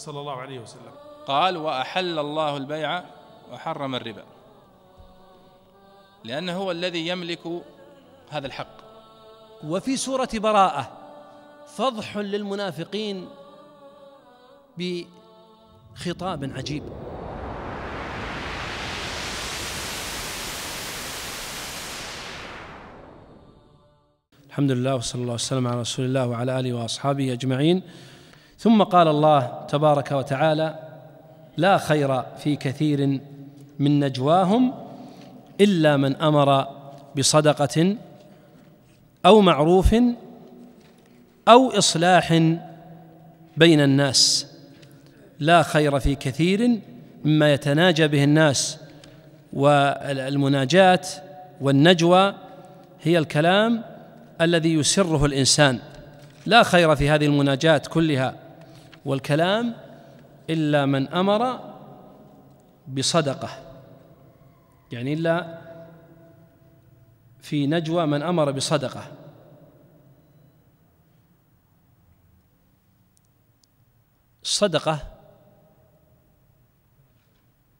صلى الله عليه وسلم قال وأحل الله البيع وحرم الربا لأنه هو الذي يملك هذا الحق وفي سورة براءة فضح للمنافقين بخطاب عجيب الحمد لله وصلى الله وسلم على رسول الله وعلى اله واصحابه اجمعين ثم قال الله تبارك وتعالى لا خير في كثير من نجواهم الا من امر بصدقه او معروف او اصلاح بين الناس لا خير في كثير مما يتناجى به الناس والمناجاه والنجوى هي الكلام الذي يسره الانسان لا خير في هذه المناجاه كلها والكلام إلا من أمر بصدقة يعني إلا في نجوى من أمر بصدقة الصدقة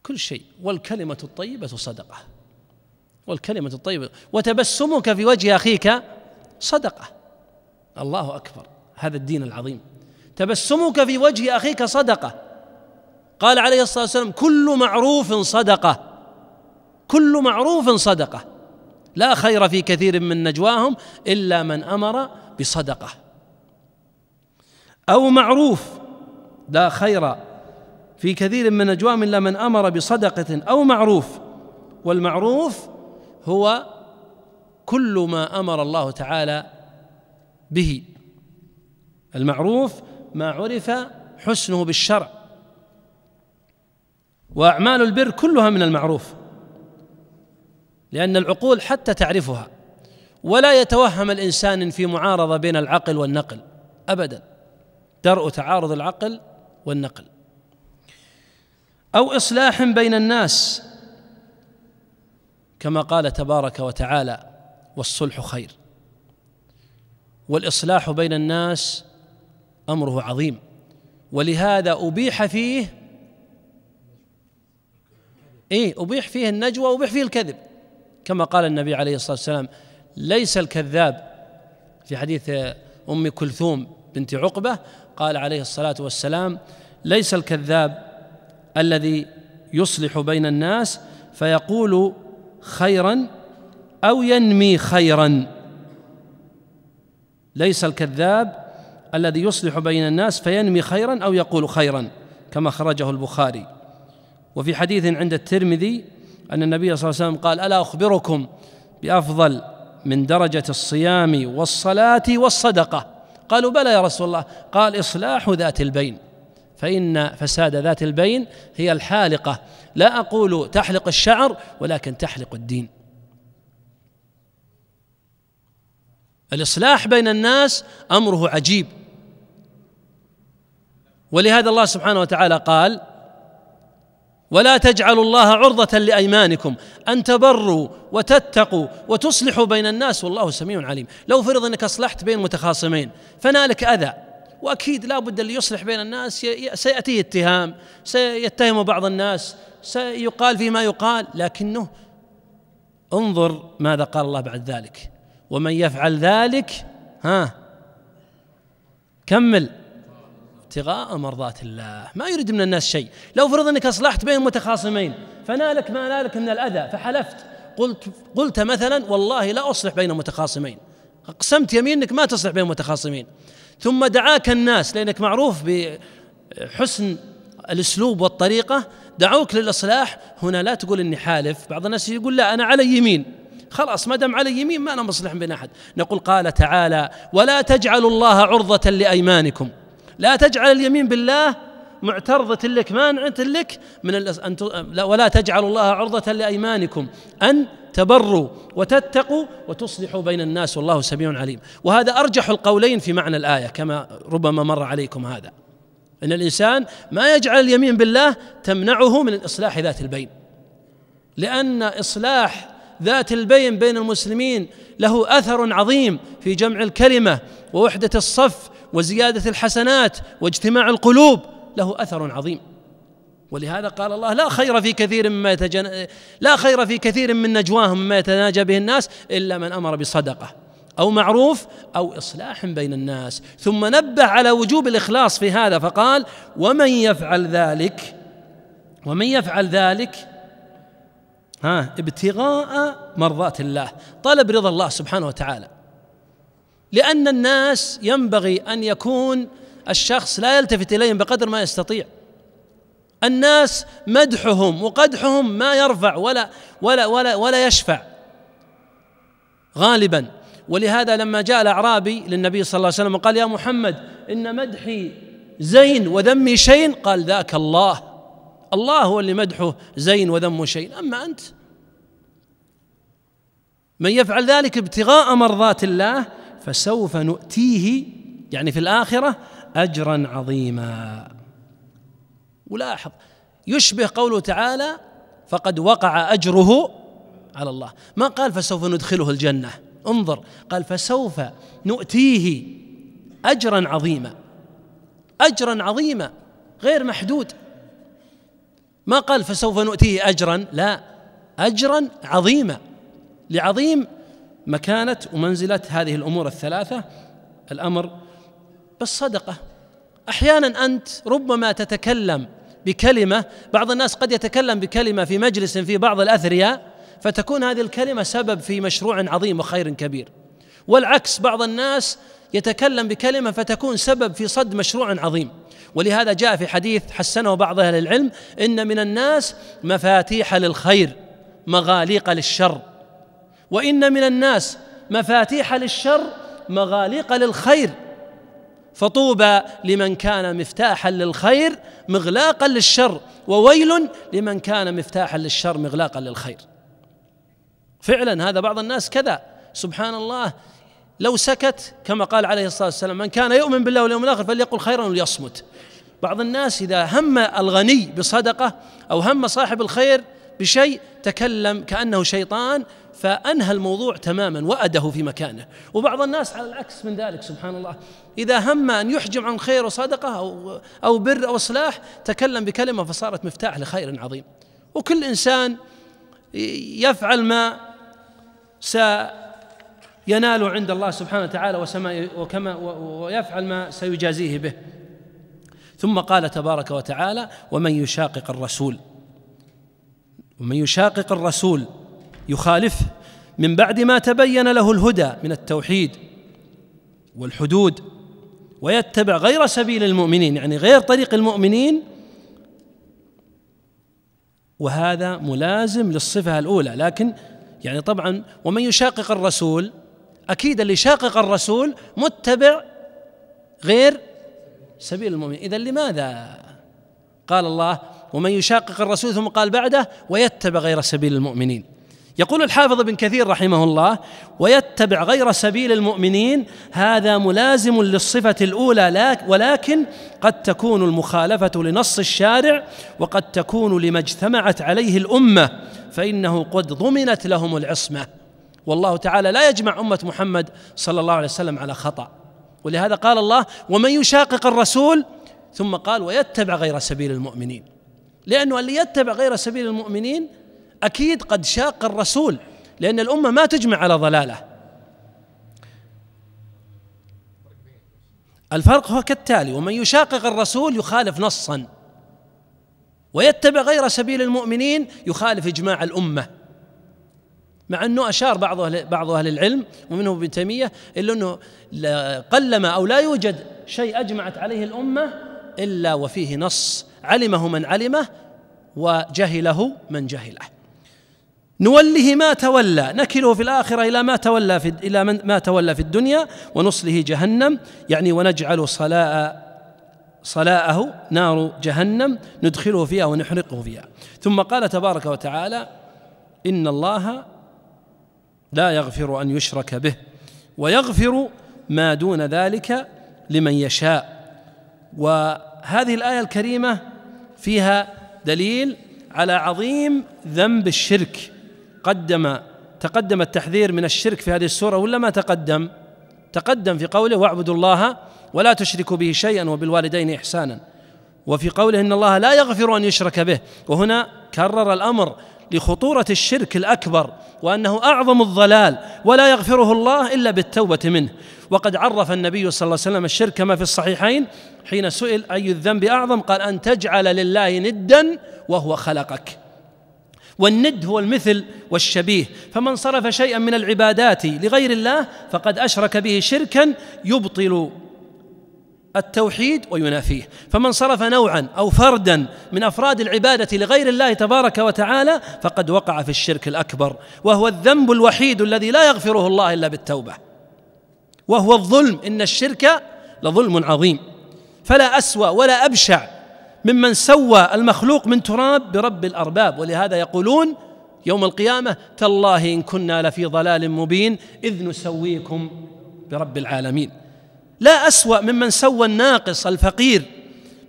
كل شيء والكلمة الطيبة صدقة والكلمة الطيبة وتبسمك في وجه أخيك صدقة الله أكبر هذا الدين العظيم تبسمك في وجه اخيك صدقه قال عليه الصلاه والسلام كل معروف صدقه كل معروف صدقه لا خير في كثير من نجواهم الا من امر بصدقه او معروف لا خير في كثير من نجواهم الا من امر بصدقه او معروف والمعروف هو كل ما امر الله تعالى به المعروف ما عرف حسنه بالشرع واعمال البر كلها من المعروف لان العقول حتى تعرفها ولا يتوهم الانسان في معارضه بين العقل والنقل ابدا درء تعارض العقل والنقل او اصلاح بين الناس كما قال تبارك وتعالى والصلح خير والاصلاح بين الناس امره عظيم ولهذا ابيح فيه اي ابيح فيه النجوى وابيح فيه الكذب كما قال النبي عليه الصلاه والسلام ليس الكذاب في حديث ام كلثوم بنت عقبه قال عليه الصلاه والسلام ليس الكذاب الذي يصلح بين الناس فيقول خيرا او ينمي خيرا ليس الكذاب الذي يصلح بين الناس فينمي خيرا أو يقول خيرا كما أخرجه البخاري وفي حديث عند الترمذي أن النبي صلى الله عليه وسلم قال ألا أخبركم بأفضل من درجة الصيام والصلاة والصدقة قالوا بلى يا رسول الله قال إصلاح ذات البين فإن فساد ذات البين هي الحالقة لا أقول تحلق الشعر ولكن تحلق الدين الإصلاح بين الناس أمره عجيب ولهذا الله سبحانه وتعالى قال ولا تجعلوا الله عرضة لأيمانكم أن تبروا وتتقوا وتصلحوا بين الناس والله سميع عليم لو فرض أنك أصلحت بين متخاصمين فنالك أذى وأكيد لا بد اللي يصلح بين الناس سيأتيه اتهام سيتهم بعض الناس سيقال فيما يقال لكنه انظر ماذا قال الله بعد ذلك ومن يفعل ذلك ها كمل ابتغاء مرضات الله ما يريد من الناس شيء لو فرض أنك أصلحت بين متخاصمين فنالك ما نالك من الأذى فحلفت قلت, قلت مثلا والله لا أصلح بين متخاصمين أقسمت يمين أنك ما تصلح بين متخاصمين ثم دعاك الناس لأنك معروف بحسن الأسلوب والطريقة دعوك للإصلاح هنا لا تقول إني حالف بعض الناس يقول لا أنا على يمين خلاص ما دام على يمين ما انا مصلح بين احد نقول قال تعالى ولا تجعلوا الله عرضه لايمانكم لا تجعل اليمين بالله معترضة لك مانعة لك من أن ولا تجعلوا الله عرضة لأيمانكم أن تبروا وتتقوا وتصلحوا بين الناس والله سميع عليم وهذا أرجح القولين في معنى الآية كما ربما مر عليكم هذا ان الانسان ما يجعل اليمين بالله تمنعه من الإصلاح ذات البين لان اصلاح ذات البين بين المسلمين له اثر عظيم في جمع الكلمه ووحده الصف وزياده الحسنات واجتماع القلوب له اثر عظيم ولهذا قال الله لا خير في كثير مما يتجن... لا خير في كثير من نجواهم مما يتناجى به الناس الا من امر بصدقه او معروف او اصلاح بين الناس ثم نبه على وجوب الاخلاص في هذا فقال ومن يفعل ذلك ومن يفعل ذلك ها ابتغاء مرضات الله طلب رضا الله سبحانه وتعالى لأن الناس ينبغي أن يكون الشخص لا يلتفت إليهم بقدر ما يستطيع الناس مدحهم وقدحهم ما يرفع ولا ولا ولا ولا يشفع غالبا ولهذا لما جاء الأعرابي للنبي صلى الله عليه وسلم وقال يا محمد إن مدحي زين وذمي شين قال ذاك الله الله هو اللي مدحه زين وذمه شين أما أنت من يفعل ذلك ابتغاء مرضات الله فسوف نؤتيه يعني في الآخرة أجرا عظيما ولاحظ يشبه قوله تعالى فقد وقع أجره على الله ما قال فسوف ندخله الجنة انظر قال فسوف نؤتيه أجرا عظيما أجرا عظيما غير محدود ما قال فسوف نؤتيه أجرا لا أجرا عظيما لعظيم مكانة ومنزلة هذه الأمور الثلاثة الأمر بالصدقة أحيانا أنت ربما تتكلم بكلمة بعض الناس قد يتكلم بكلمة في مجلس في بعض الأثرياء فتكون هذه الكلمة سبب في مشروع عظيم وخير كبير والعكس بعض الناس يتكلم بكلمة فتكون سبب في صد مشروع عظيم ولهذا جاء في حديث حسنه بعض أهل العلم إن من الناس مفاتيح للخير مغاليق للشر وان من الناس مفاتيح للشر مغاليق للخير فطوبى لمن كان مفتاحا للخير مغلاقا للشر وويل لمن كان مفتاحا للشر مغلاقا للخير فعلا هذا بعض الناس كذا سبحان الله لو سكت كما قال عليه الصلاه والسلام من كان يؤمن بالله واليوم الاخر فليقل خيرا وليصمت بعض الناس اذا هم الغني بصدقه او هم صاحب الخير بشيء تكلم كانه شيطان فأنهى الموضوع تماما وأده في مكانه وبعض الناس على العكس من ذلك سبحان الله إذا هم أن يحجم عن خير وصدقة أو, أو بر أو إصلاح تكلم بكلمة فصارت مفتاح لخير عظيم وكل إنسان يفعل ما سينال عند الله سبحانه وتعالى وسما وكما ويفعل ما سيجازيه به ثم قال تبارك وتعالى ومن يشاقق الرسول ومن يشاقق الرسول يخالفه من بعد ما تبين له الهدى من التوحيد والحدود ويتبع غير سبيل المؤمنين يعني غير طريق المؤمنين وهذا ملازم للصفه الاولى لكن يعني طبعا ومن يشاقق الرسول اكيد اللي شاقق الرسول متبع غير سبيل المؤمنين اذا لماذا قال الله ومن يشاقق الرسول ثم قال بعده ويتبع غير سبيل المؤمنين يقول الحافظ ابن كثير رحمه الله ويتبع غير سبيل المؤمنين هذا ملازم للصفة الأولى ولكن قد تكون المخالفة لنص الشارع وقد تكون لما اجتمعت عليه الأمة فإنه قد ضمنت لهم العصمة والله تعالى لا يجمع أمة محمد صلى الله عليه وسلم على خطأ ولهذا قال الله ومن يشاقق الرسول ثم قال ويتبع غير سبيل المؤمنين لأنه اللي يتبع غير سبيل المؤمنين اكيد قد شاق الرسول لان الامه ما تجمع على ضلاله الفرق هو كالتالي ومن يشاقق الرسول يخالف نصا ويتبع غير سبيل المؤمنين يخالف اجماع الامه مع انه اشار بعض اهل بعض اهل العلم ومنهم ابن تيميه الا انه قلما او لا يوجد شيء اجمعت عليه الامه الا وفيه نص علمه من علمه وجهله من جهله نوله ما تولى نكله في الآخرة إلى ما تولى في إلى من ما تولى في الدنيا ونصله جهنم يعني ونجعل صلاء صلاءه نار جهنم ندخله فيها ونحرقه فيها ثم قال تبارك وتعالى إن الله لا يغفر أن يشرك به ويغفر ما دون ذلك لمن يشاء وهذه الآية الكريمة فيها دليل على عظيم ذنب الشرك قدم تقدم التحذير من الشرك في هذه السورة ولا ما تقدم تقدم في قوله واعبدوا الله ولا تشركوا به شيئا وبالوالدين إحسانا وفي قوله إن الله لا يغفر أن يشرك به وهنا كرر الأمر لخطورة الشرك الأكبر وأنه أعظم الضلال ولا يغفره الله إلا بالتوبة منه وقد عرف النبي صلى الله عليه وسلم الشرك كما في الصحيحين حين سئل أي الذنب أعظم قال أن تجعل لله ندا وهو خلقك والند هو المثل والشبيه فمن صرف شيئا من العبادات لغير الله فقد أشرك به شركا يبطل التوحيد وينافيه فمن صرف نوعا او فردا من افراد العباده لغير الله تبارك وتعالى فقد وقع في الشرك الاكبر وهو الذنب الوحيد الذي لا يغفره الله الا بالتوبه وهو الظلم ان الشرك لظلم عظيم فلا اسوا ولا ابشع ممن سوى المخلوق من تراب برب الارباب ولهذا يقولون يوم القيامه تالله ان كنا لفي ضلال مبين اذ نسويكم برب العالمين لا اسوا ممن سوى الناقص الفقير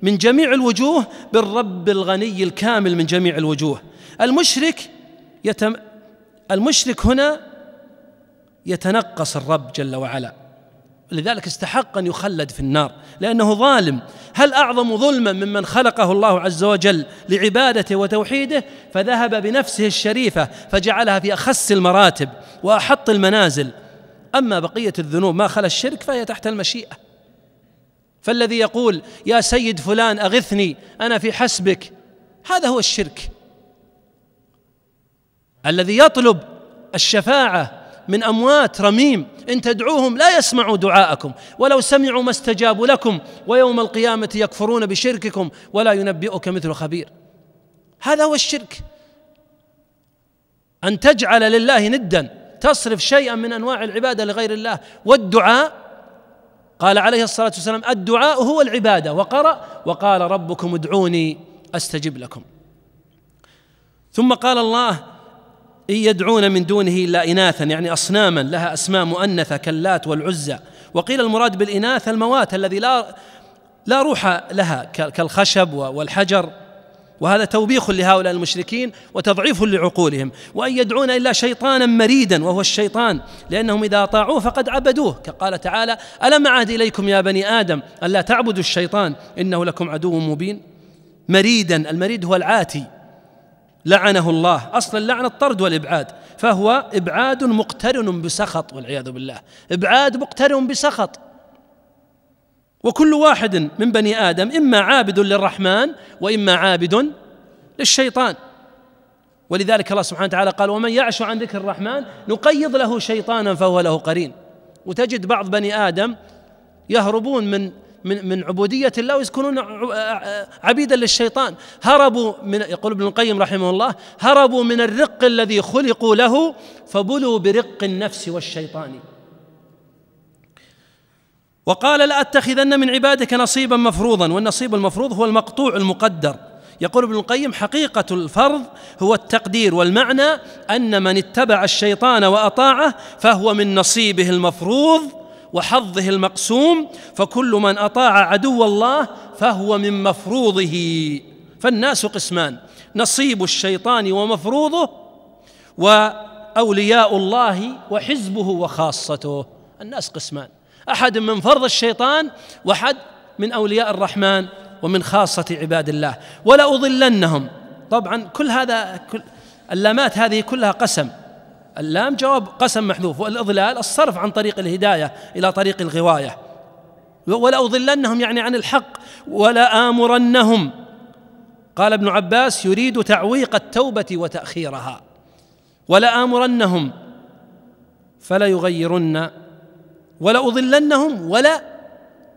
من جميع الوجوه بالرب الغني الكامل من جميع الوجوه المشرك يتم المشرك هنا يتنقص الرب جل وعلا لذلك استحق أن يخلد في النار لأنه ظالم هل أعظم ظلما ممن خلقه الله عز وجل لعبادته وتوحيده فذهب بنفسه الشريفة فجعلها في أخس المراتب وأحط المنازل أما بقية الذنوب ما خلا الشرك فهي تحت المشيئة فالذي يقول يا سيد فلان أغثني أنا في حسبك هذا هو الشرك الذي يطلب الشفاعة من اموات رميم ان تدعوهم لا يسمعوا دعاءكم ولو سمعوا ما استجابوا لكم ويوم القيامه يكفرون بشرككم ولا ينبئك مثل خبير هذا هو الشرك ان تجعل لله ندا تصرف شيئا من انواع العباده لغير الله والدعاء قال عليه الصلاه والسلام الدعاء هو العباده وقرا وقال ربكم ادعوني استجب لكم ثم قال الله يدعون من دونه إلا إناثا يعني أصناما لها أسماء مؤنثة كاللات والعزى وقيل المراد بالإناث الموات الذي لا لا روح لها كالخشب والحجر وهذا توبيخ لهؤلاء المشركين وتضعيف لعقولهم وأن يدعون إلا شيطانا مريدا وهو الشيطان لأنهم إذا أطاعوه فقد عبدوه قال تعالى ألم أعد إليكم يا بني آدم ألا تعبدوا الشيطان إنه لكم عدو مبين مريدا المريد هو العاتي لعنه الله اصلا لعن الطرد والابعاد فهو ابعاد مقترن بسخط والعياذ بالله ابعاد مقترن بسخط وكل واحد من بني ادم اما عابد للرحمن واما عابد للشيطان ولذلك الله سبحانه وتعالى قال ومن يعش عن ذكر الرحمن نقيض له شيطانا فهو له قرين وتجد بعض بني ادم يهربون من من من عبوديه الله ويكونون عبيدا للشيطان هربوا من يقول ابن القيم رحمه الله هربوا من الرق الذي خلقوا له فبلوا برق النفس والشيطان وقال لأتخذن من عبادك نصيبا مفروضا والنصيب المفروض هو المقطوع المقدر يقول ابن القيم حقيقة الفرض هو التقدير والمعنى أن من اتبع الشيطان وأطاعه فهو من نصيبه المفروض وحظه المقسوم فكل من اطاع عدو الله فهو من مفروضه فالناس قسمان نصيب الشيطان ومفروضه واولياء الله وحزبه وخاصته الناس قسمان احد من فرض الشيطان واحد من اولياء الرحمن ومن خاصه عباد الله ولاضلنهم طبعا كل هذا كل اللامات هذه كلها قسم اللام جواب قسم محذوف والإضلال الصرف عن طريق الهداية إلى طريق الغواية ولأضلنهم يعني عن الحق ولا آمرنهم قال ابن عباس يريد تعويق التوبة وتأخيرها ولآمرنهم فلا يغيرن ولا أضلنهم ولا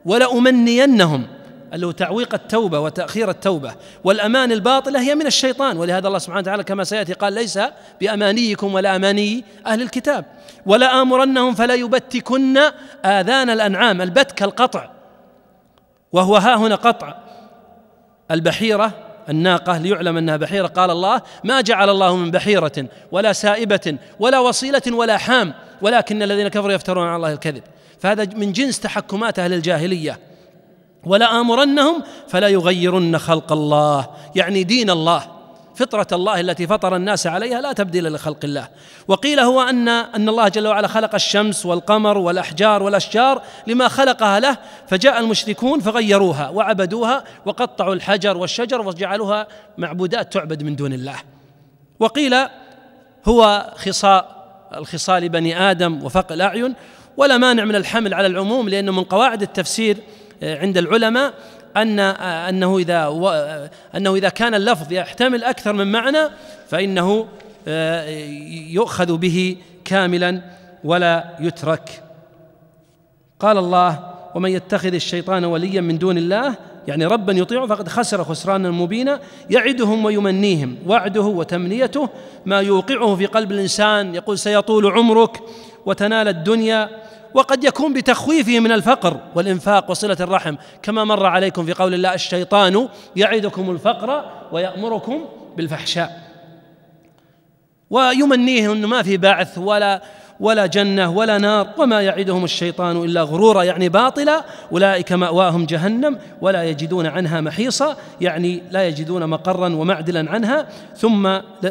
ولا أمنينهم اللي هو تعويق التوبه وتاخير التوبه والامان الباطله هي من الشيطان ولهذا الله سبحانه وتعالى كما سياتي قال ليس بامانيكم ولا اماني اهل الكتاب ولا امرنهم فلا يبتكن اذان الانعام البتك القطع وهو ها هنا قطع البحيره الناقة ليعلم أنها بحيرة قال الله ما جعل الله من بحيرة ولا سائبة ولا وصيلة ولا حام ولكن الذين كفروا يفترون على الله الكذب فهذا من جنس تحكمات أهل الجاهلية ولآمرنهم فلا يغيرن خلق الله يعني دين الله فطرة الله التي فطر الناس عليها لا تبديل لخلق الله وقيل هو أن أن الله جل وعلا خلق الشمس والقمر والأحجار والأشجار لما خلقها له فجاء المشركون فغيروها وعبدوها وقطعوا الحجر والشجر وجعلوها معبودات تعبد من دون الله وقيل هو خصاء الخصال بني آدم وفق الأعين ولا مانع من الحمل على العموم لأنه من قواعد التفسير عند العلماء أن أنه إذا أنه إذا كان اللفظ يحتمل أكثر من معنى فإنه آه، يؤخذ به كاملا ولا يترك قال الله ومن يتخذ الشيطان وليا من دون الله يعني ربا يطيعه فقد خسر خسرانا مبينا يعدهم ويمنيهم وعده وتمنيته ما يوقعه في قلب الانسان يقول سيطول عمرك وتنال الدنيا وقد يكون بتخويفه من الفقر والإنفاق وصلة الرحم كما مر عليكم في قول الله الشيطان يعدكم الفقر ويأمركم بالفحشاء ويمنيه أنه ما في بعث ولا ولا جنة ولا نار وما يعدهم الشيطان إلا غرورا يعني باطلا أولئك مأواهم جهنم ولا يجدون عنها محيصا يعني لا يجدون مقرا ومعدلا عنها ثم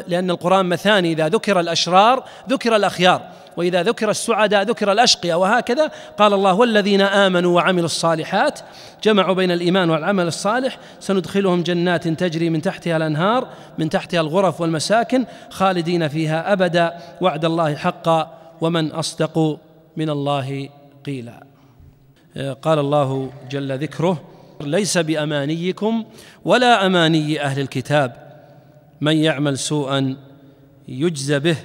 لأن القرآن مثاني إذا ذكر الأشرار ذكر الأخيار وإذا ذكر السعداء ذكر الأشقياء وهكذا قال الله والذين آمنوا وعملوا الصالحات جمعوا بين الإيمان والعمل الصالح سندخلهم جنات تجري من تحتها الأنهار من تحتها الغرف والمساكن خالدين فيها أبدا وعد الله حقا ومن اصدق من الله قيلا آه، قال الله جل ذكره ليس بامانيكم ولا اماني اهل الكتاب من يعمل سوءا يجزى به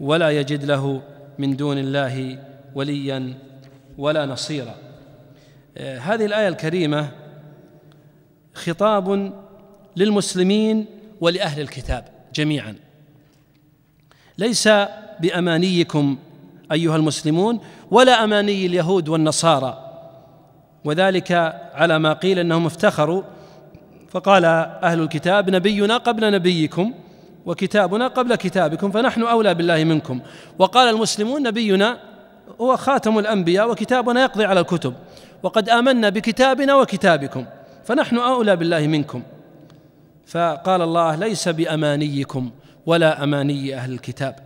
ولا يجد له من دون الله وليا ولا نصيرا آه، هذه الايه الكريمه خطاب للمسلمين ولاهل الكتاب جميعا ليس بامانيكم ايها المسلمون ولا اماني اليهود والنصارى وذلك على ما قيل انهم افتخروا فقال اهل الكتاب نبينا قبل نبيكم وكتابنا قبل كتابكم فنحن اولى بالله منكم وقال المسلمون نبينا هو خاتم الانبياء وكتابنا يقضي على الكتب وقد امنا بكتابنا وكتابكم فنحن اولى بالله منكم فقال الله ليس بامانيكم ولا اماني اهل الكتاب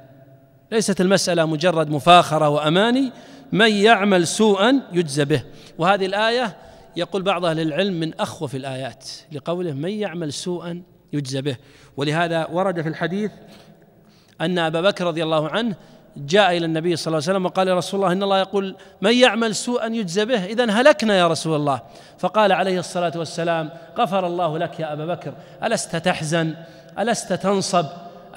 ليست المسألة مجرد مفاخرة وأماني من يعمل سوءا يجزى به وهذه الآية يقول بعض أهل العلم من أخوف الآيات لقوله من يعمل سوءا يجزى به ولهذا ورد في الحديث أن أبا بكر رضي الله عنه جاء إلى النبي صلى الله عليه وسلم وقال يا رسول الله إن الله يقول من يعمل سوءا يجزى به إذا هلكنا يا رسول الله فقال عليه الصلاة والسلام غفر الله لك يا أبا بكر ألست تحزن ألست تنصب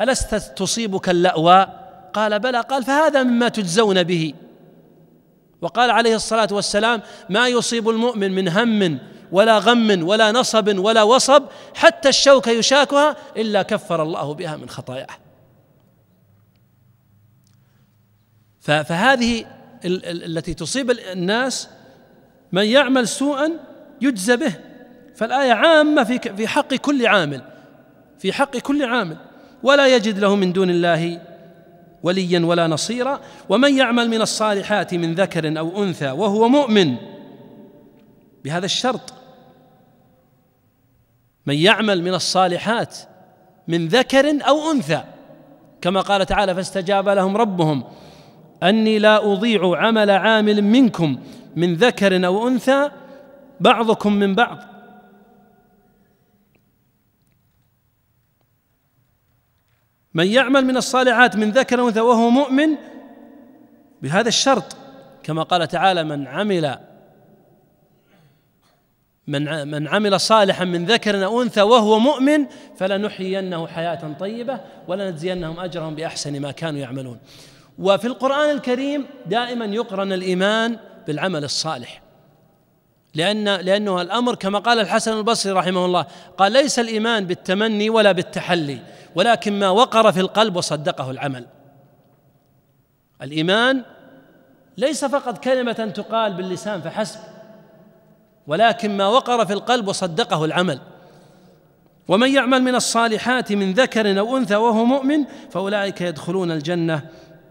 ألست تصيبك اللأواء قال بلى قال فهذا مما تجزون به وقال عليه الصلاه والسلام ما يصيب المؤمن من هم ولا غم ولا نصب ولا وصب حتى الشوكه يشاكها الا كفر الله بها من خطاياه فهذه التي تصيب الناس من يعمل سوءا يجزى به فالايه عامه في في حق كل عامل في حق كل عامل ولا يجد له من دون الله وليا ولا نصيرا ومن يعمل من الصالحات من ذكر او انثى وهو مؤمن بهذا الشرط من يعمل من الصالحات من ذكر او انثى كما قال تعالى فاستجاب لهم ربهم اني لا اضيع عمل عامل منكم من ذكر او انثى بعضكم من بعض من يعمل من الصالحات من ذكر أنثى وهو مؤمن بهذا الشرط كما قال تعالى من عمل من من عمل صالحا من ذكر او انثى وهو مؤمن فلنحيينه حياه طيبه ولنجزينهم اجرهم باحسن ما كانوا يعملون وفي القران الكريم دائما يقرن الايمان بالعمل الصالح لأن لأنه الأمر كما قال الحسن البصري رحمه الله قال ليس الإيمان بالتمني ولا بالتحلي ولكن ما وقر في القلب وصدقه العمل الإيمان ليس فقط كلمة تقال باللسان فحسب ولكن ما وقر في القلب وصدقه العمل ومن يعمل من الصالحات من ذكر أو أنثى وهو مؤمن فأولئك يدخلون الجنة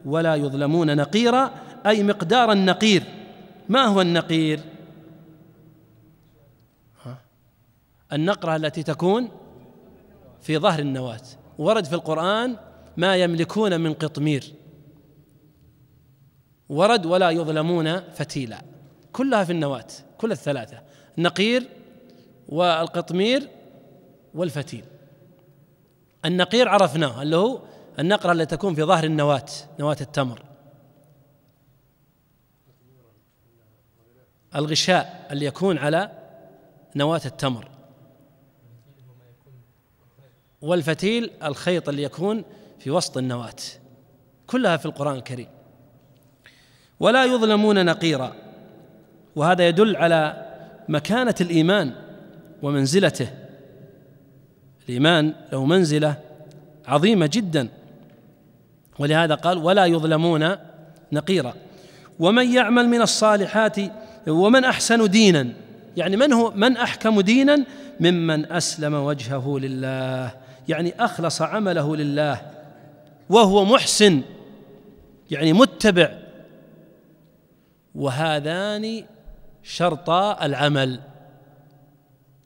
ولا يظلمون نقيرا أي مقدار النقير ما هو النقير؟ النقرة التي تكون في ظهر النواة ورد في القرآن ما يملكون من قطمير ورد ولا يظلمون فتيلا كلها في النواة كل الثلاثة النقير والقطمير والفتيل النقير عرفناه اللي هو النقرة التي تكون في ظهر النواة نواة التمر الغشاء اللي يكون على نواة التمر والفتيل الخيط اللي يكون في وسط النواة كلها في القرآن الكريم ولا يظلمون نقيرا وهذا يدل على مكانة الإيمان ومنزلته الإيمان له منزلة عظيمة جدا ولهذا قال ولا يظلمون نقيرا ومن يعمل من الصالحات ومن أحسن دينا يعني من هو من أحكم دينا ممن أسلم وجهه لله يعني اخلص عمله لله وهو محسن يعني متبع وهذان شرطا العمل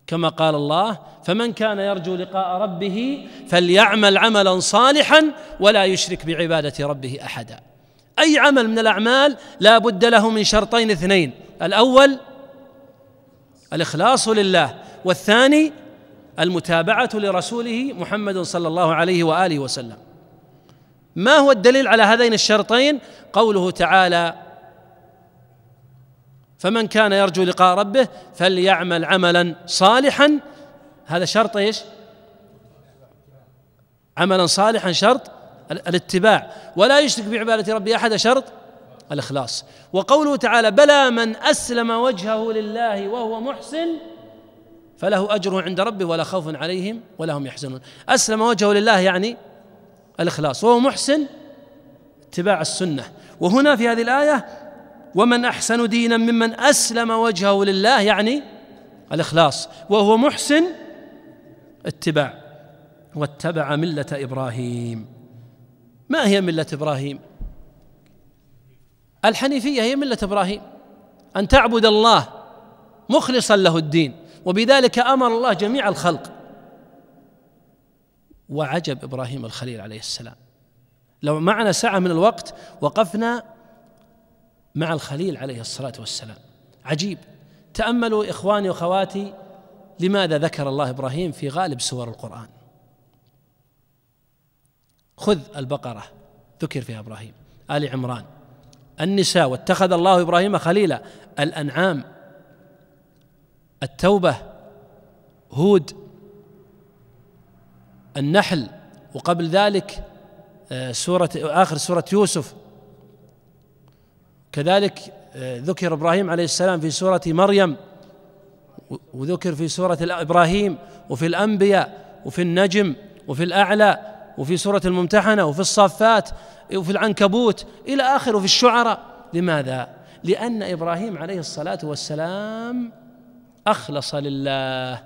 كما قال الله فمن كان يرجو لقاء ربه فليعمل عملا صالحا ولا يشرك بعباده ربه احدا اي عمل من الاعمال لا بد له من شرطين اثنين الاول الاخلاص لله والثاني المتابعه لرسوله محمد صلى الله عليه واله وسلم ما هو الدليل على هذين الشرطين قوله تعالى فمن كان يرجو لقاء ربه فليعمل عملا صالحا هذا شرط ايش عملا صالحا شرط الاتباع ولا يشرك بعباده ربه احد شرط الاخلاص وقوله تعالى بلى من اسلم وجهه لله وهو محسن فله اجر عند ربه ولا خوف عليهم ولا هم يحزنون أسلم وجهه لله يعني الإخلاص وهو محسن اتباع السنة وهنا في هذه الآية ومن أحسن دينا ممن أسلم وجهه لله يعني الإخلاص وهو محسن اتباع واتبع ملة إبراهيم ما هي ملة إبراهيم الحنيفية هي ملة إبراهيم أن تعبد الله مخلصا له الدين وبذلك امر الله جميع الخلق وعجب ابراهيم الخليل عليه السلام لو معنا ساعه من الوقت وقفنا مع الخليل عليه الصلاه والسلام عجيب تاملوا اخواني واخواتي لماذا ذكر الله ابراهيم في غالب سور القران خذ البقره ذكر فيها ابراهيم ال عمران النساء واتخذ الله ابراهيم خليلا الانعام التوبة هود النحل وقبل ذلك آه، سورة آخر سورة يوسف كذلك آه، ذكر إبراهيم عليه السلام في سورة مريم وذكر في سورة إبراهيم وفي الأنبياء وفي النجم وفي الأعلى وفي سورة الممتحنة وفي الصافات وفي العنكبوت إلى آخره في الشعراء لماذا؟ لأن إبراهيم عليه الصلاة والسلام اخلص لله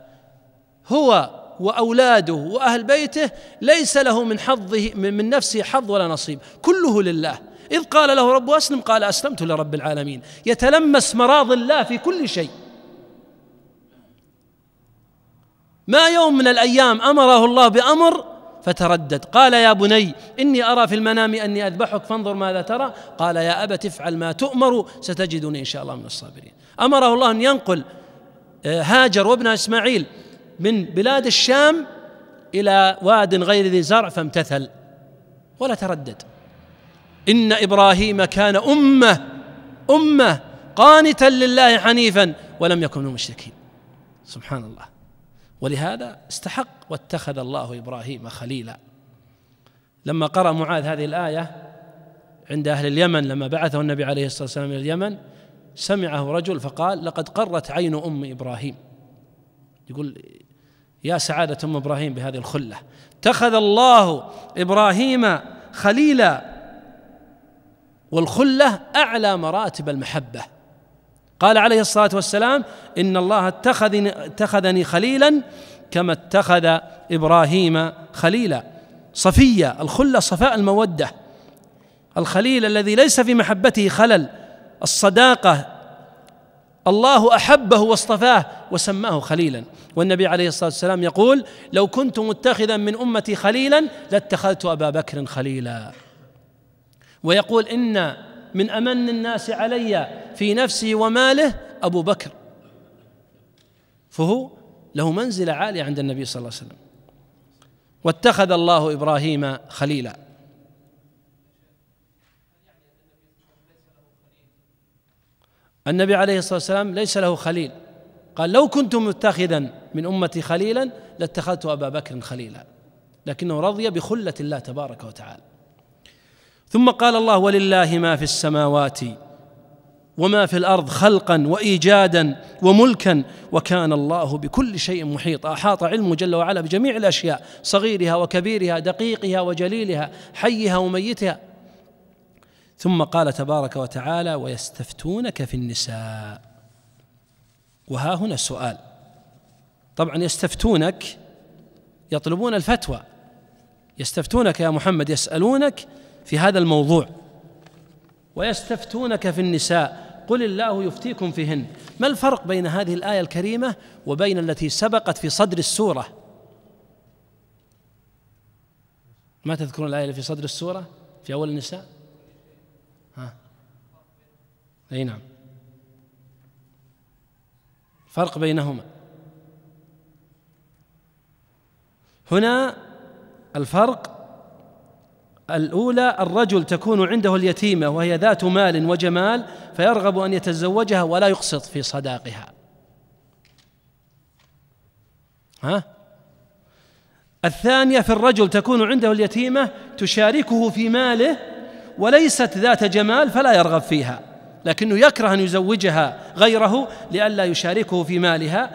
هو واولاده واهل بيته ليس له من حظه من نفسه حظ ولا نصيب كله لله اذ قال له ربه اسلم قال اسلمت لرب العالمين يتلمس مراض الله في كل شيء ما يوم من الايام امره الله بامر فتردد قال يا بني اني ارى في المنام اني اذبحك فانظر ماذا ترى قال يا ابت افعل ما تؤمر ستجدني ان شاء الله من الصابرين امره الله ان ينقل آه، هاجر وابنه اسماعيل من بلاد الشام الى واد غير ذي زرع فامتثل ولا تردد ان ابراهيم كان امه امه قانتا لله حنيفا ولم يكن من المشركين سبحان الله ولهذا استحق واتخذ الله ابراهيم خليلا لما قرأ معاذ هذه الآية عند أهل اليمن لما بعثه النبي عليه الصلاة والسلام إلى اليمن سمعه رجل فقال لقد قرت عين أم إبراهيم يقول يا سعادة أم إبراهيم بهذه الخلة اتخذ الله إبراهيم خليلا والخلة أعلى مراتب المحبة قال عليه الصلاة والسلام إن الله اتخذني, اتخذني خليلا كما اتخذ إبراهيم خليلا صفية الخلة صفاء المودة الخليل الذي ليس في محبته خلل الصداقه الله احبه واصطفاه وسماه خليلا والنبي عليه الصلاه والسلام يقول لو كنت متخذا من امتي خليلا لاتخذت ابا بكر خليلا ويقول ان من امن الناس علي في نفسي وماله ابو بكر فهو له منزله عاليه عند النبي صلى الله عليه وسلم واتخذ الله ابراهيم خليلا النبي عليه الصلاة والسلام ليس له خليل قال لو كنت متخذا من أمتي خليلا لاتخذت أبا بكر خليلا لكنه رضي بخلة الله تبارك وتعالى ثم قال الله ولله ما في السماوات وما في الارض خلقا وايجادا وملكا وكان الله بكل شيء محيط احاط علمه جل وعلا بجميع الاشياء صغيرها وكبيرها دقيقها وجليلها حيها وميتها ثم قال تبارك وتعالى ويستفتونك في النساء وها هنا السؤال طبعا يستفتونك يطلبون الفتوى يستفتونك يا محمد يسألونك في هذا الموضوع ويستفتونك في النساء قل الله يفتيكم فيهن ما الفرق بين هذه الآية الكريمة وبين التي سبقت في صدر السورة ما تذكرون الآية اللي في صدر السورة في أول النساء أي نعم فرق بينهما هنا الفرق الأولى الرجل تكون عنده اليتيمة وهي ذات مال وجمال فيرغب أن يتزوجها ولا يقسط في صداقها ها الثانية في الرجل تكون عنده اليتيمة تشاركه في ماله وليست ذات جمال فلا يرغب فيها لكنه يكره أن يزوجها غيره لئلا يشاركه في مالها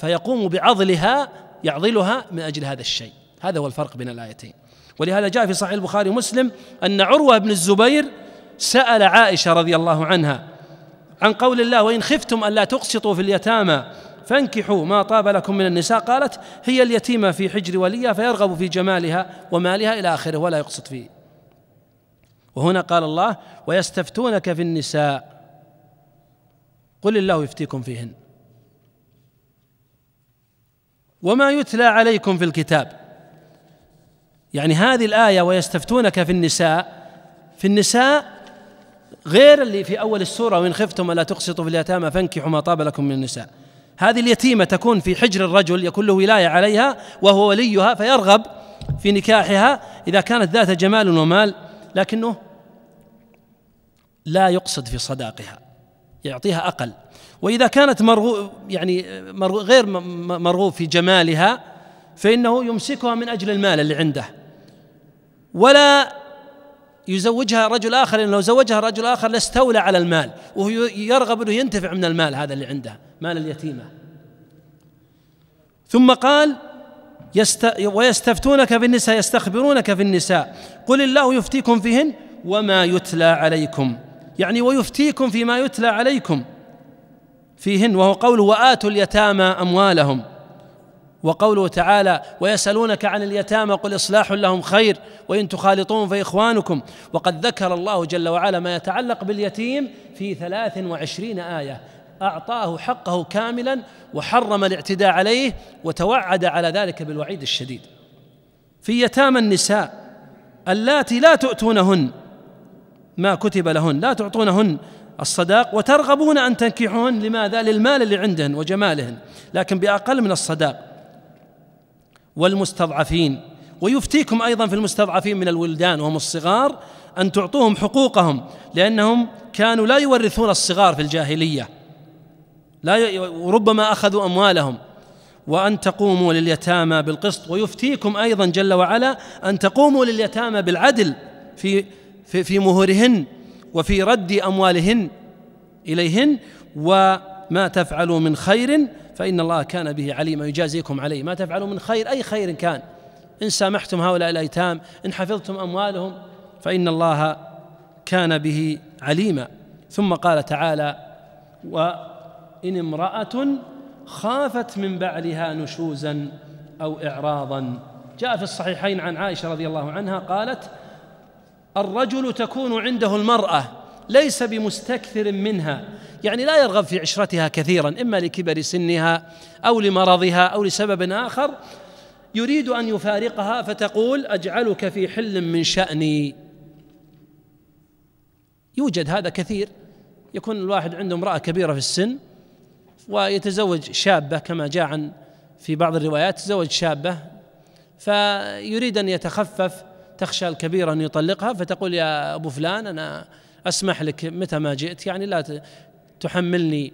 فيقوم بعضلها يعضلها من أجل هذا الشيء هذا هو الفرق بين الآيتين ولهذا جاء في صحيح البخاري ومسلم أن عروة بن الزبير سأل عائشة رضي الله عنها عن قول الله وإن خفتم ألا تقسطوا في اليتامى فانكحوا ما طاب لكم من النساء قالت هي اليتيمة في حجر وليها فيرغب في جمالها ومالها إلى آخره ولا يقسط فيه وهنا قال الله ويستفتونك في النساء قل الله يفتيكم فيهن وما يتلى عليكم في الكتاب يعني هذه الآية ويستفتونك في النساء في النساء غير اللي في أول السورة وإن خفتم ألا تقسطوا في اليتامى فانكحوا ما طاب لكم من النساء هذه اليتيمة تكون في حجر الرجل يكون له ولاية عليها وهو وليها فيرغب في نكاحها إذا كانت ذات جمال ومال لكنه لا يقصد في صداقها يعطيها أقل وإذا كانت مرغوب يعني مرغوب غير مرغوب في جمالها فإنه يمسكها من أجل المال اللي عنده ولا يزوجها رجل آخر لأنه لو زوجها رجل آخر لاستولى على المال وهو يرغب أنه ينتفع من المال هذا اللي عنده مال اليتيمة ثم قال يست ويستفتونك في النساء يستخبرونك في النساء قل الله يفتيكم فيهن وما يتلى عليكم يعني ويفتيكم فيما يتلى عليكم فيهن وهو قول وآتوا اليتامى أموالهم وقوله تعالى ويسألونك عن اليتامى قل إصلاح لهم خير وإن تخالطوهم فإخوانكم وقد ذكر الله جل وعلا ما يتعلق باليتيم في ثلاث وعشرين آية أعطاه حقه كاملا وحرم الاعتداء عليه وتوعد على ذلك بالوعيد الشديد في يتامى النساء اللاتي لا تؤتونهن ما كتب لهن لا تعطونهن الصداق وترغبون أن تنكحهن لماذا للمال اللي عندهن وجمالهن لكن بأقل من الصداق والمستضعفين ويفتيكم أيضا في المستضعفين من الولدان وهم الصغار أن تعطوهم حقوقهم لأنهم كانوا لا يورثون الصغار في الجاهلية لا ي... وربما أخذوا أموالهم وأن تقوموا لليتامى بالقسط ويفتيكم أيضا جل وعلا أن تقوموا لليتامى بالعدل في في, في مهورهن وفي رد أموالهن إليهن وما تفعلوا من خير فإن الله كان به عليما يجازيكم عليه ما تفعلوا من خير أي خير كان إن سامحتم هؤلاء الأيتام إن حفظتم أموالهم فإن الله كان به عليما ثم قال تعالى و إن امرأة خافت من بعلها نشوزا أو إعراضا جاء في الصحيحين عن عائشة رضي الله عنها قالت الرجل تكون عنده المرأة ليس بمستكثر منها يعني لا يرغب في عشرتها كثيرا إما لكبر سنها أو لمرضها أو لسبب آخر يريد أن يفارقها فتقول أجعلك في حل من شأني يوجد هذا كثير يكون الواحد عنده امرأة كبيرة في السن ويتزوج شابة كما جاء عن في بعض الروايات تزوج شابة فيريد أن يتخفف تخشى الكبيرة أن يطلقها فتقول يا أبو فلان أنا أسمح لك متى ما جئت يعني لا تحملني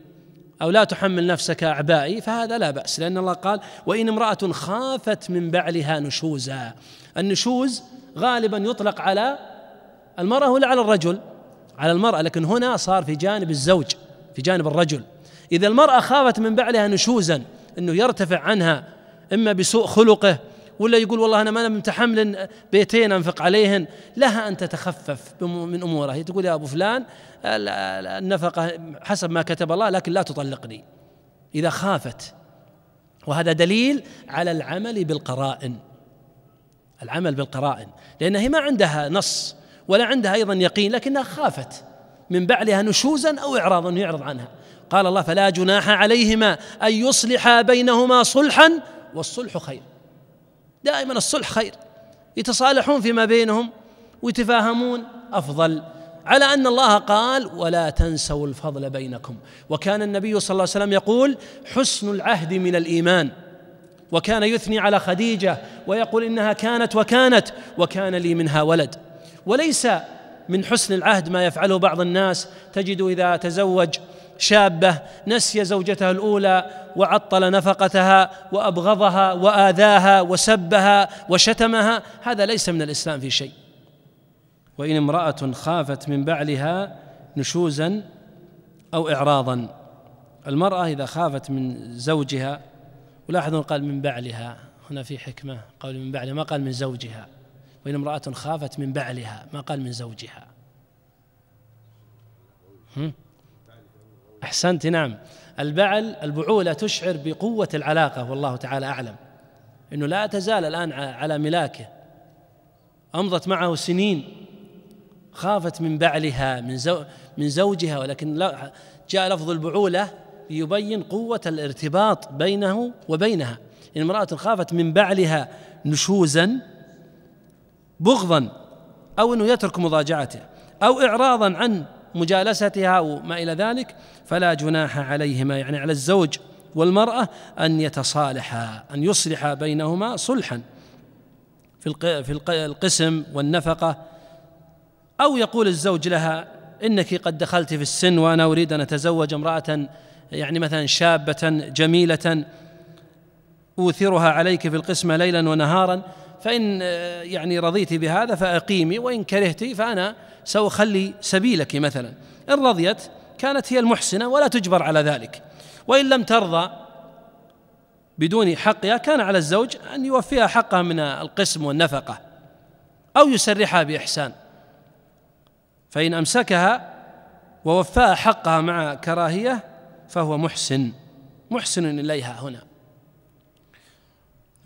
أو لا تحمل نفسك أعبائي فهذا لا بأس لأن الله قال وإن امرأة خافت من بعلها نشوزا النشوز غالبا يطلق على المرأة ولا على الرجل على المرأة لكن هنا صار في جانب الزوج في جانب الرجل إذا المرأة خافت من بعلها نشوزا أنه يرتفع عنها إما بسوء خلقه ولا يقول والله أنا ما أنا متحمل بيتين أنفق عليهن لها أن تتخفف من أمورها تقول يا أبو فلان النفقة حسب ما كتب الله لكن لا تطلقني إذا خافت وهذا دليل على العمل بالقرائن العمل بالقرائن لأنها هي ما عندها نص ولا عندها أيضا يقين لكنها خافت من بعلها نشوزا أو إعراضا يعرض عنها قال الله فلا جناح عليهما أن يصلحا بينهما صلحا والصلح خير دائما الصلح خير يتصالحون فيما بينهم ويتفاهمون أفضل على ان الله قال ولا تنسوا الفضل بينكم وكان النبي صلى الله عليه وسلم يقول حسن العهد من الايمان وكان يثني على خديجه ويقول انها كانت وكانت وكان لي منها ولد وليس من حسن العهد ما يفعله بعض الناس تجد اذا تزوج شابه نسي زوجته الاولى وعطل نفقتها وابغضها واذاها وسبها وشتمها هذا ليس من الاسلام في شيء وان امراه خافت من بعلها نشوزا او اعراضا المراه اذا خافت من زوجها ولاحظوا قال من بعلها هنا في حكمه قول من بعلها ما قال من زوجها وان امراه خافت من بعلها ما قال من زوجها هم؟ أحسنت نعم البعل البعولة تشعر بقوة العلاقة والله تعالى أعلم أنه لا تزال الآن على ملاكه أمضت معه سنين خافت من بعلها من زو من زوجها ولكن لا جاء لفظ البعولة ليبين قوة الارتباط بينه وبينها إن امرأة خافت من بعلها نشوزا بغضا أو أنه يترك مضاجعته أو إعراضا عن مجالستها وما إلى ذلك فلا جناح عليهما يعني على الزوج والمرأة أن يتصالحا أن يصلح بينهما صلحا في في القسم والنفقة أو يقول الزوج لها إنك قد دخلت في السن وأنا أريد أن أتزوج امرأة يعني مثلا شابة جميلة أوثرها عليك في القسمة ليلا ونهارا فإن آه، يعني رضيت بهذا فأقيمي وإن كرهت فأنا سأخلي سبيلك مثلا إن رضيت كانت هي المحسنة ولا تجبر على ذلك وإن لم ترضى بدون حقها كان على الزوج أن يوفيها حقها من القسم والنفقة أو يسرحها بإحسان فإن أمسكها ووفاها حقها مع كراهية فهو محسن محسن إليها هنا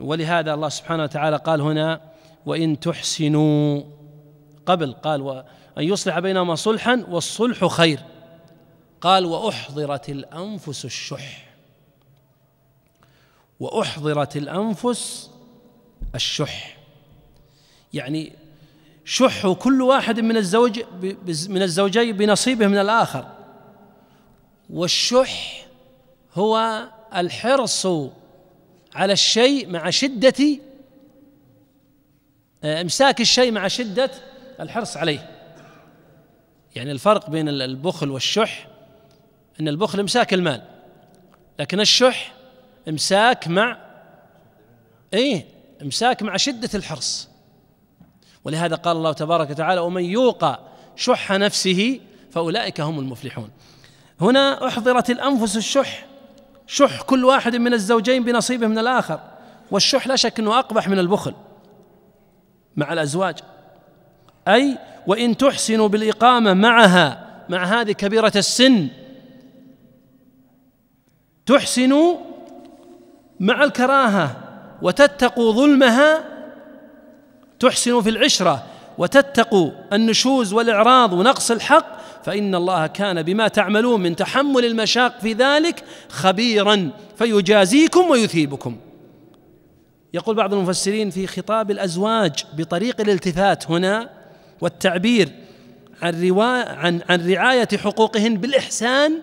ولهذا الله سبحانه وتعالى قال هنا وإن تحسنوا قبل قال وأن يصلح بينهما صلحا والصلح خير قال وأحضرت الأنفس الشح وأحضرت الأنفس الشح يعني شح كل واحد من الزوج من الزوجين بنصيبه من الآخر والشح هو الحرص على الشيء مع شدة آه، امساك الشيء مع شدة الحرص عليه يعني الفرق بين البخل والشح ان البخل امساك المال لكن الشح امساك مع ايه امساك مع شدة الحرص ولهذا قال الله تبارك وتعالى ومن يوقى شح نفسه فاولئك هم المفلحون هنا احضرت الانفس الشح شح كل واحد من الزوجين بنصيبه من الآخر والشح لا شك أنه أقبح من البخل مع الأزواج أي وإن تحسنوا بالإقامة معها مع هذه كبيرة السن تحسنوا مع الكراهة وتتقوا ظلمها تحسنوا في العشرة وتتقوا النشوز والإعراض ونقص الحق فإن الله كان بما تعملون من تحمل المشاق في ذلك خبيرا فيجازيكم ويثيبكم يقول بعض المفسرين في خطاب الأزواج بطريق الالتفات هنا والتعبير عن, روا... عن... عن رعاية حقوقهن بالإحسان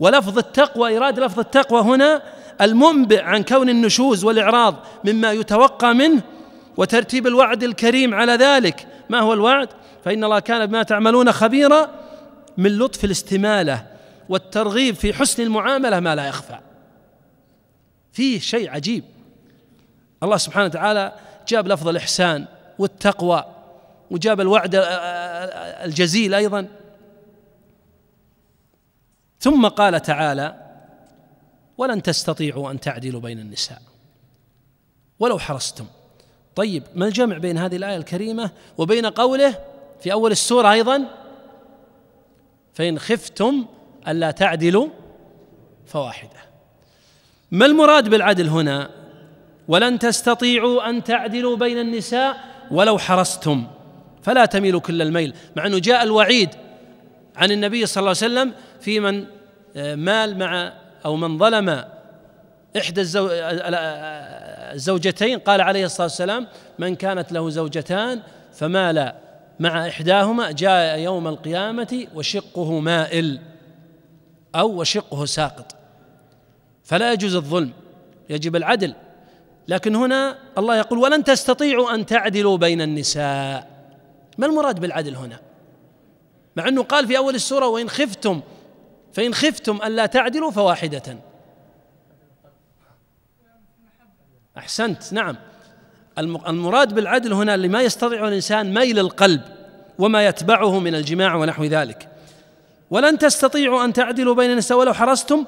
ولفظ التقوى ايراد لفظ التقوى هنا المنبئ عن كون النشوز والإعراض مما يتوقى منه وترتيب الوعد الكريم على ذلك ما هو الوعد فإن الله كان بما تعملون خبيرا من لطف الاستماله والترغيب في حسن المعامله ما لا يخفى فيه شيء عجيب الله سبحانه وتعالى جاب لفظ الاحسان والتقوى وجاب الوعد الجزيل ايضا ثم قال تعالى ولن تستطيعوا ان تعدلوا بين النساء ولو حرصتم طيب ما الجمع بين هذه الايه الكريمه وبين قوله في اول السوره ايضا فإن خفتم ألا تعدلوا فواحدة ما المراد بالعدل هنا ولن تستطيعوا أن تعدلوا بين النساء ولو حرصتم فلا تميلوا كل الميل مع أنه جاء الوعيد عن النبي صلى الله عليه وسلم في من آه، مال مع أو من ظلم إحدى الزوجتين آه، آه، قال عليه الصلاة والسلام من كانت له زوجتان فمال مع إحداهما جاء يوم القيامة وشقه مائل أو وشقه ساقط فلا يجوز الظلم يجب العدل لكن هنا الله يقول ولن تستطيعوا أن تعدلوا بين النساء ما المراد بالعدل هنا مع أنه قال في أول السورة وإن خفتم فإن خفتم ألا تعدلوا فواحدة أحسنت نعم المراد بالعدل هنا لما يستطيع الانسان ميل القلب وما يتبعه من الجماع ونحو ذلك ولن تستطيعوا ان تعدلوا بين النساء ولو حرصتم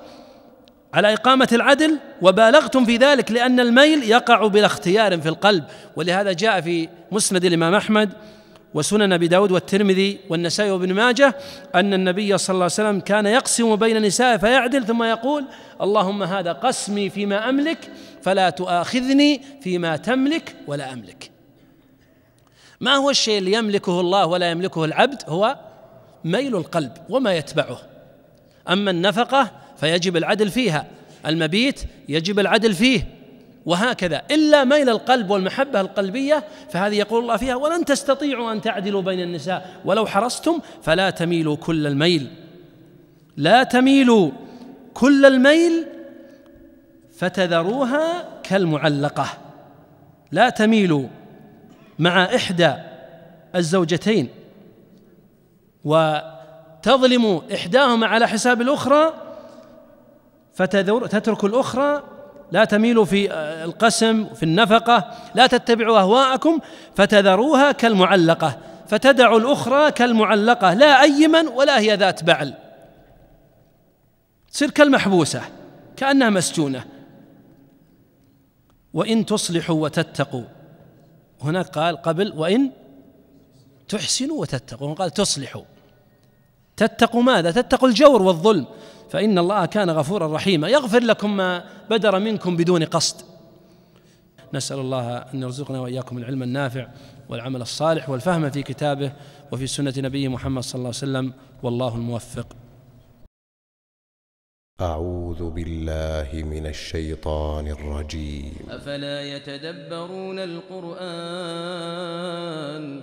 على اقامه العدل وبالغتم في ذلك لان الميل يقع بلا اختيار في القلب ولهذا جاء في مسند الامام احمد وسنن أبي داود والترمذي والنسائي وابن ماجه أن النبي صلى الله عليه وسلم كان يقسم بين نسائه فيعدل ثم يقول اللهم هذا قسمي فيما أملك فلا تؤاخذني فيما تملك ولا أملك ما هو الشيء اللي يملكه الله ولا يملكه العبد هو ميل القلب وما يتبعه أما النفقة فيجب العدل فيها المبيت يجب العدل فيه وهكذا إلا ميل القلب والمحبة القلبية فهذه يقول الله فيها ولن تستطيعوا أن تعدلوا بين النساء ولو حرصتم فلا تميلوا كل الميل لا تميلوا كل الميل فتذروها كالمعلقة لا تميلوا مع إحدى الزوجتين وتظلم إحداهما على حساب الأخرى فتترك الأخرى لا تميلوا في آه، القسم في النفقة لا تتبعوا أهواءكم فتذروها كالمعلقة فتدعوا الأخرى كالمعلقة لا أيما ولا هي ذات بعل تصير كالمحبوسة كأنها مسجونة وإن تصلحوا وتتقوا هناك قال قبل وإن تحسنوا وتتقوا قال تصلحوا تتقوا ماذا تتقوا الجور والظلم فإن الله كان غفورا رحيما يغفر لكم ما بدر منكم بدون قصد نسأل الله أن يرزقنا وإياكم العلم النافع والعمل الصالح والفهم في كتابه وفي سنة نبيه محمد صلى الله عليه وسلم والله الموفق أعوذ بالله من الشيطان الرجيم أفلا يتدبرون القرآن